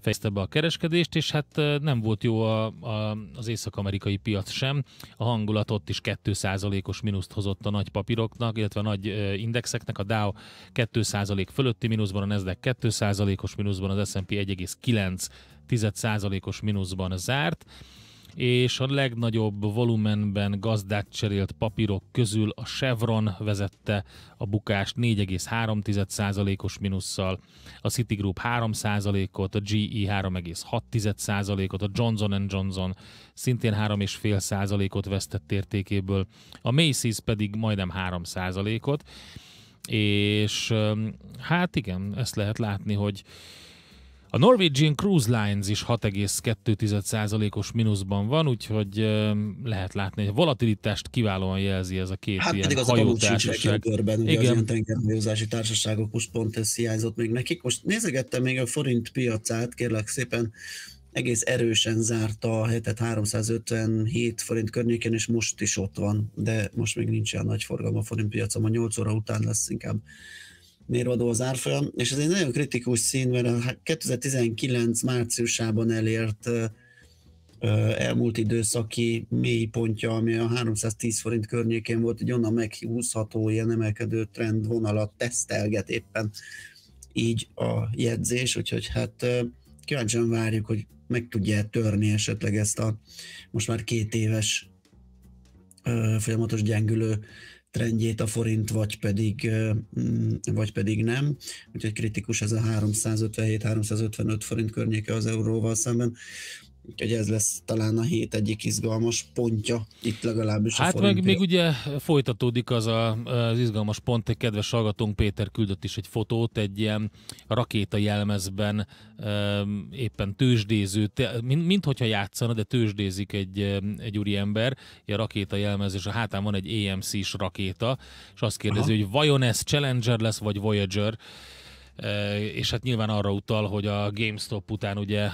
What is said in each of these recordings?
fejezte be a kereskedést, és hát nem volt jó a, a, az észak-amerikai piac sem. A hangulat ott is 2%-os mínuszt hozott a nagy papíroknak, illetve a nagy indexeknek. A Dow 2% fölötti mínuszban, a Nasdaq 2%-os mínuszban, az S&P 1,9 os mínuszban zárt és a legnagyobb volumenben gazdát cserélt papírok közül a Chevron vezette a bukást 4,3%-os minusszal, a Citigroup 3%-ot, a GE 3,6%-ot, a Johnson Johnson szintén 3,5%-ot vesztett értékéből, a Macy's pedig majdnem 3%-ot, és hát igen, ezt lehet látni, hogy a Norwegian Cruise Lines is 6,2%-os mínuszban van, úgyhogy lehet látni, hogy a volatilitást kiválóan jelzi ez a két hát ilyen pedig az hajótársaság. A körben, ugye Igen. az ilyen tengerhajózási társaságok most pont ez hiányzott még nekik. Most nézegettem még a forint piacát, kérlek szépen, egész erősen zárta a hetet 357 forint környékén, és most is ott van, de most még nincs olyan nagy forgalom a forint piacon, a 8 óra után lesz inkább mérvadó az árfolyam, és ez egy nagyon kritikus szín, mert a 2019 márciusában elért elmúlt időszaki mélypontja, ami a 310 forint környékén volt, egy onnan meghúzható ilyen emelkedő trend vonalat tesztelget éppen így a jegyzés, úgyhogy hát kíváncsian várjuk, hogy meg tudja törni esetleg ezt a most már két éves folyamatos gyengülő trendjét a forint, vagy pedig, mm, vagy pedig nem. Úgyhogy kritikus ez a 357-355 forint környéke az euróval szemben. Úgyhogy ez lesz talán a hét egyik izgalmas pontja, itt legalábbis hát a Hát meg még ugye folytatódik az a, az izgalmas pont, egy kedves hallgatónk Péter küldött is egy fotót, egy ilyen rakéta jelmezben éppen tőzsdéző, mint, mint hogyha játszana, de tőzsdézik egy, egy úri ember. ilyen rakéta jelmez, és a hátán van egy AMC-s rakéta, és azt kérdezi, Aha. hogy vajon ez Challenger lesz, vagy Voyager, Eh, és hát nyilván arra utal, hogy a GameStop után ugye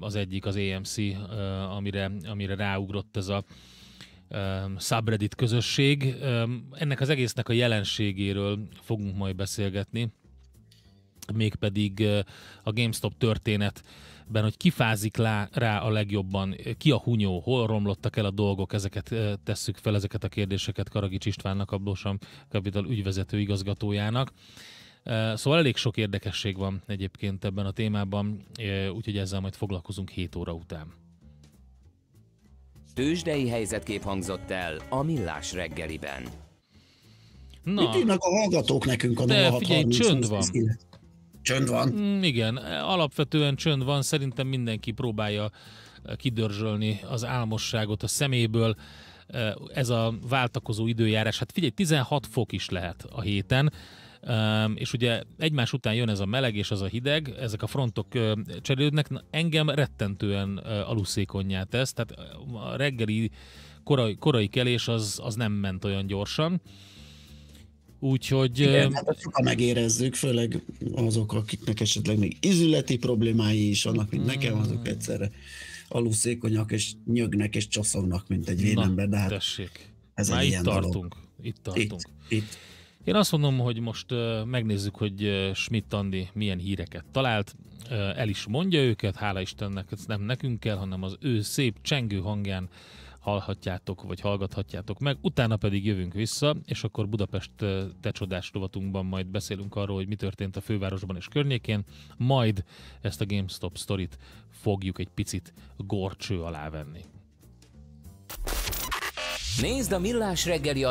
az egyik az AMC, eh, amire, amire ráugrott ez a eh, subreddit közösség. Ennek az egésznek a jelenségéről fogunk majd beszélgetni, mégpedig a GameStop történet ben, hogy kifázik rá a legjobban, ki a hunyó, hol romlottak el a dolgok, ezeket tesszük fel, ezeket a kérdéseket Karagics Istvánnak, a Blosam Capital ügyvezető igazgatójának. Szóval elég sok érdekesség van egyébként ebben a témában, úgyhogy ezzel majd foglalkozunk 7 óra után. Tőzsdei helyzetkép hangzott el a Millás reggeliben. Na, Mit írnak a hallgatók nekünk a De figyelj, csönd van. Csönd van. Mm, igen, e, alapvetően csönd van. Szerintem mindenki próbálja e, kidörzsölni az álmosságot a szeméből. E, ez a váltakozó időjárás. Hát figyelj, 16 fok is lehet a héten és ugye egymás után jön ez a meleg és az a hideg, ezek a frontok cserélődnek, Na, engem rettentően aluszékonyá tesz, tehát a reggeli korai, korai kelés az, az nem ment olyan gyorsan. Úgyhogy... Igen, hát sokan megérezzük, főleg azok, akiknek esetleg még izületi problémái is vannak, mint nekem, mm. azok egyszerre aluszékonyak, és nyögnek, és csoszognak, mint egy vénember, de hát tessék. ez Már egy itt ilyen tartunk. Dolog. Itt tartunk. Itt, itt. Én azt mondom, hogy most megnézzük, hogy Schmidt Andi milyen híreket talált. El is mondja őket, hála Istennek, ez nem nekünk kell, hanem az ő szép csengő hangján hallhatjátok, vagy hallgathatjátok meg, utána pedig jövünk vissza, és akkor Budapest te csodás rovatunkban majd beszélünk arról, hogy mi történt a fővárosban és környékén, majd ezt a GameStop sztorit fogjuk egy picit gorcső alá venni. Nézd a Millás reggeli